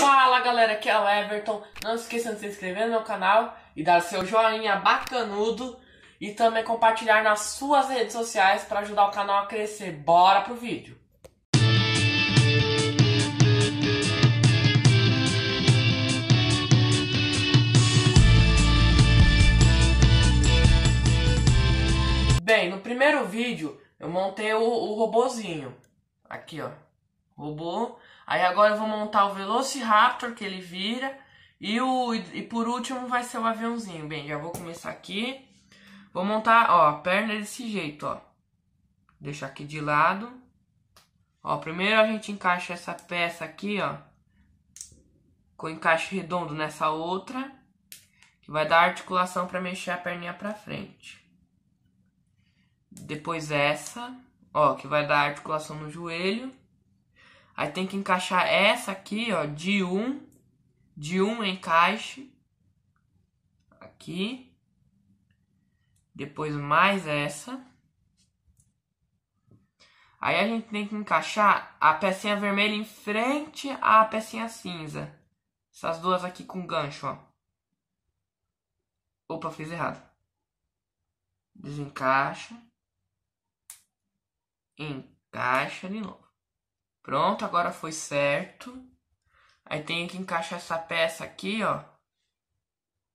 Fala galera, aqui é o Everton. Não se esqueçam de se inscrever no meu canal e dar seu joinha bacanudo e também compartilhar nas suas redes sociais para ajudar o canal a crescer. Bora pro vídeo. Bem, no primeiro vídeo eu montei o, o robozinho. Aqui, ó. Robô Aí agora eu vou montar o Velociraptor que ele vira. E, o, e por último vai ser o aviãozinho. Bem, já vou começar aqui. Vou montar, ó, a perna desse jeito, ó. Deixar aqui de lado. Ó, primeiro a gente encaixa essa peça aqui, ó. Com encaixe redondo nessa outra. Que vai dar articulação para mexer a perninha pra frente. Depois essa, ó, que vai dar articulação no joelho. Aí tem que encaixar essa aqui, ó, de um, de um encaixe, aqui, depois mais essa. Aí a gente tem que encaixar a pecinha vermelha em frente à pecinha cinza. Essas duas aqui com gancho, ó. Opa, fiz errado. Desencaixa. Encaixa de novo. Pronto, agora foi certo. Aí tem que encaixar essa peça aqui, ó.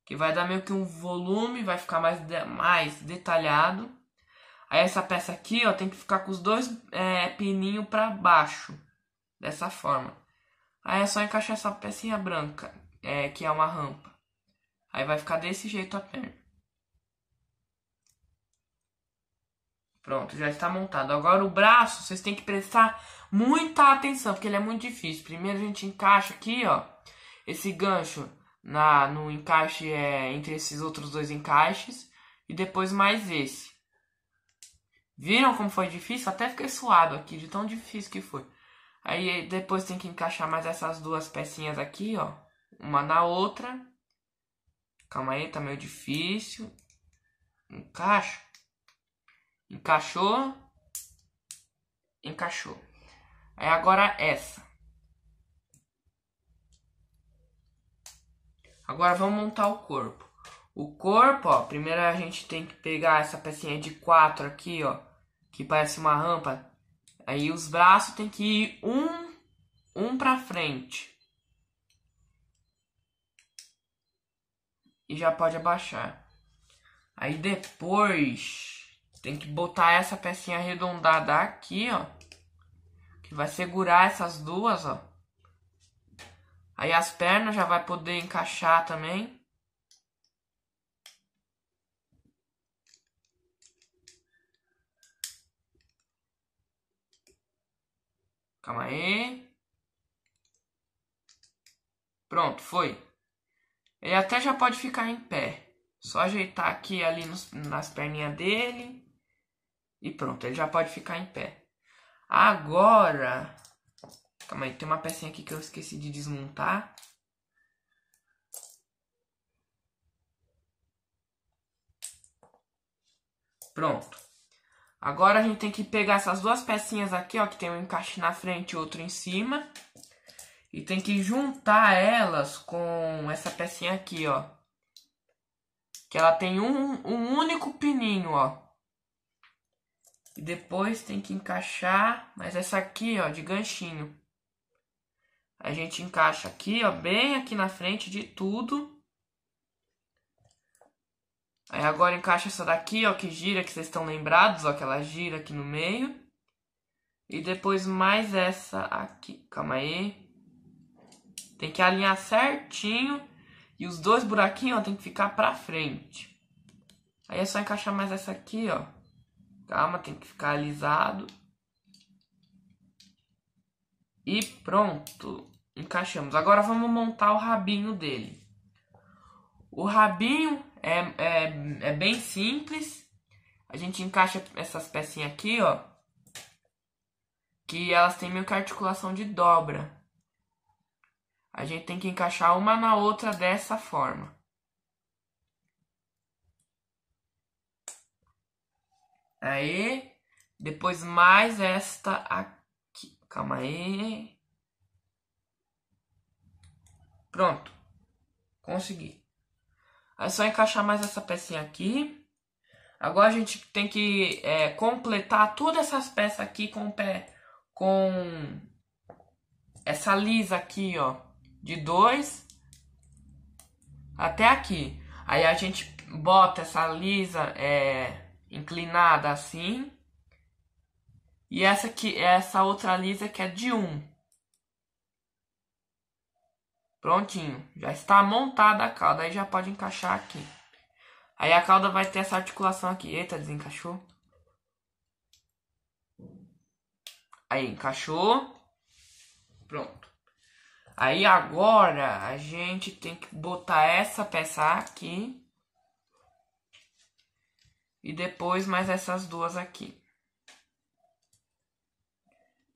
Que vai dar meio que um volume, vai ficar mais, mais detalhado. Aí essa peça aqui, ó, tem que ficar com os dois é, pininhos pra baixo. Dessa forma. Aí é só encaixar essa pecinha branca, é, que é uma rampa. Aí vai ficar desse jeito a perna. Pronto, já está montado. Agora o braço, vocês têm que prestar muita atenção, porque ele é muito difícil. Primeiro a gente encaixa aqui, ó, esse gancho na no encaixe é, entre esses outros dois encaixes e depois mais esse. Viram como foi difícil? Até fiquei suado aqui de tão difícil que foi. Aí depois tem que encaixar mais essas duas pecinhas aqui, ó, uma na outra. Calma aí, tá meio difícil. Encaixa. Encaixou. Encaixou. Aí agora essa. Agora vamos montar o corpo. O corpo, ó, primeiro a gente tem que pegar essa pecinha de quatro aqui, ó, que parece uma rampa. Aí os braços tem que ir um, um pra frente. E já pode abaixar. Aí depois tem que botar essa pecinha arredondada aqui, ó. Que vai segurar essas duas, ó. Aí as pernas já vai poder encaixar também. Calma aí. Pronto, foi. Ele até já pode ficar em pé. Só ajeitar aqui ali nos, nas perninhas dele. E pronto, ele já pode ficar em pé. Agora... Calma aí, tem uma pecinha aqui que eu esqueci de desmontar. Pronto. Agora a gente tem que pegar essas duas pecinhas aqui, ó, que tem um encaixe na frente e outro em cima. E tem que juntar elas com essa pecinha aqui, ó. Que ela tem um, um único pininho, ó. E depois tem que encaixar, mas essa aqui, ó, de ganchinho. A gente encaixa aqui, ó, bem aqui na frente de tudo. Aí agora encaixa essa daqui, ó, que gira, que vocês estão lembrados, ó, que ela gira aqui no meio. E depois mais essa aqui. Calma aí. Tem que alinhar certinho. E os dois buraquinhos, ó, tem que ficar pra frente. Aí é só encaixar mais essa aqui, ó. Calma, tem que ficar alisado. E pronto. Encaixamos. Agora vamos montar o rabinho dele. O rabinho é, é, é bem simples. A gente encaixa essas pecinhas aqui, ó. Que elas têm meio que articulação de dobra. A gente tem que encaixar uma na outra dessa forma. Aí. Depois mais esta aqui. Calma aí. Pronto. Consegui. Aí é só encaixar mais essa pecinha aqui. Agora a gente tem que é, completar todas essas peças aqui com o pé. Com essa lisa aqui, ó. De dois até aqui. Aí a gente bota essa lisa é, inclinada assim. E essa aqui, essa outra lisa que é de 1. Prontinho, já está montada a cauda, aí já pode encaixar aqui. Aí a cauda vai ter essa articulação aqui. Eita, desencaixou. Aí, encaixou. Pronto. Aí agora a gente tem que botar essa peça aqui e depois mais essas duas aqui.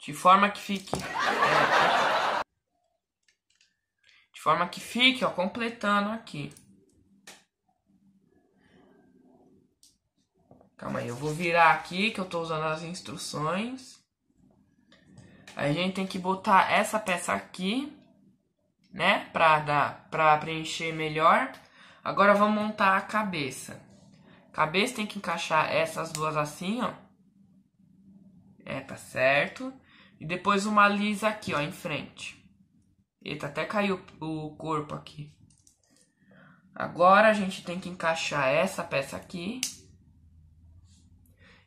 De forma que fique. É, de forma que fique, ó, completando aqui. Calma aí, eu vou virar aqui que eu tô usando as instruções. Aí a gente tem que botar essa peça aqui, né? Pra, dar, pra preencher melhor. Agora vamos montar a cabeça. Cabeça tem que encaixar essas duas assim, ó. É, tá certo. E depois uma lisa aqui, ó, em frente. Eita, até caiu o corpo aqui. Agora a gente tem que encaixar essa peça aqui.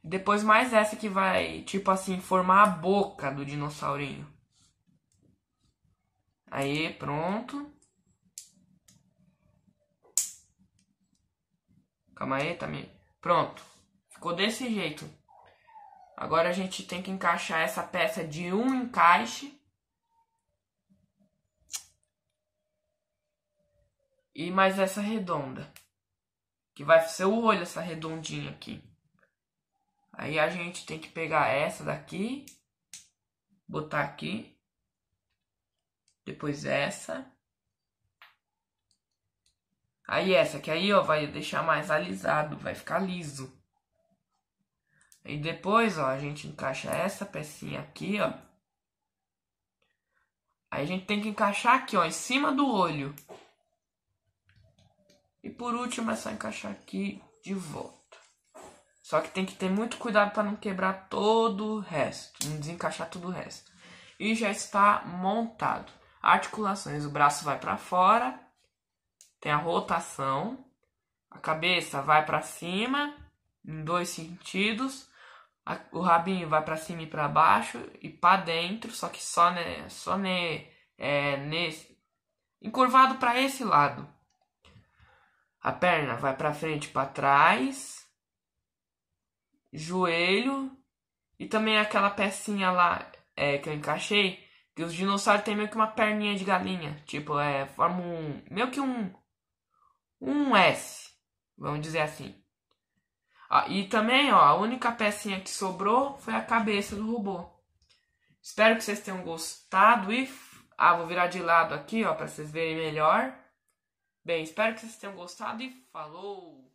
E depois mais essa que vai, tipo assim, formar a boca do dinossaurinho. Aí, pronto. Calma aí também. Pronto. Ficou desse jeito. Agora a gente tem que encaixar essa peça de um encaixe. E mais essa redonda. Que vai ser o olho, essa redondinha aqui. Aí a gente tem que pegar essa daqui. Botar aqui. Depois essa. Aí essa que aí, ó, vai deixar mais alisado, vai ficar liso. E depois, ó, a gente encaixa essa pecinha aqui, ó. Aí a gente tem que encaixar aqui, ó, em cima do olho. E por último é só encaixar aqui de volta. Só que tem que ter muito cuidado para não quebrar todo o resto, não desencaixar todo o resto. E já está montado. Articulações, o braço vai para fora, tem a rotação. A cabeça vai para cima em dois sentidos. A, o rabinho vai para cima e para baixo e para dentro, só que só né, só né, é, nesse encurvado para esse lado. A perna vai para frente, para trás. Joelho e também aquela pecinha lá é, que eu encaixei, que os dinossauros tem meio que uma perninha de galinha. Tipo, é, forma um. Meio que um um S, vamos dizer assim. e também, ó, a única pecinha que sobrou foi a cabeça do robô. Espero que vocês tenham gostado e... Ah, vou virar de lado aqui, ó, para vocês verem melhor. Bem, espero que vocês tenham gostado e falou!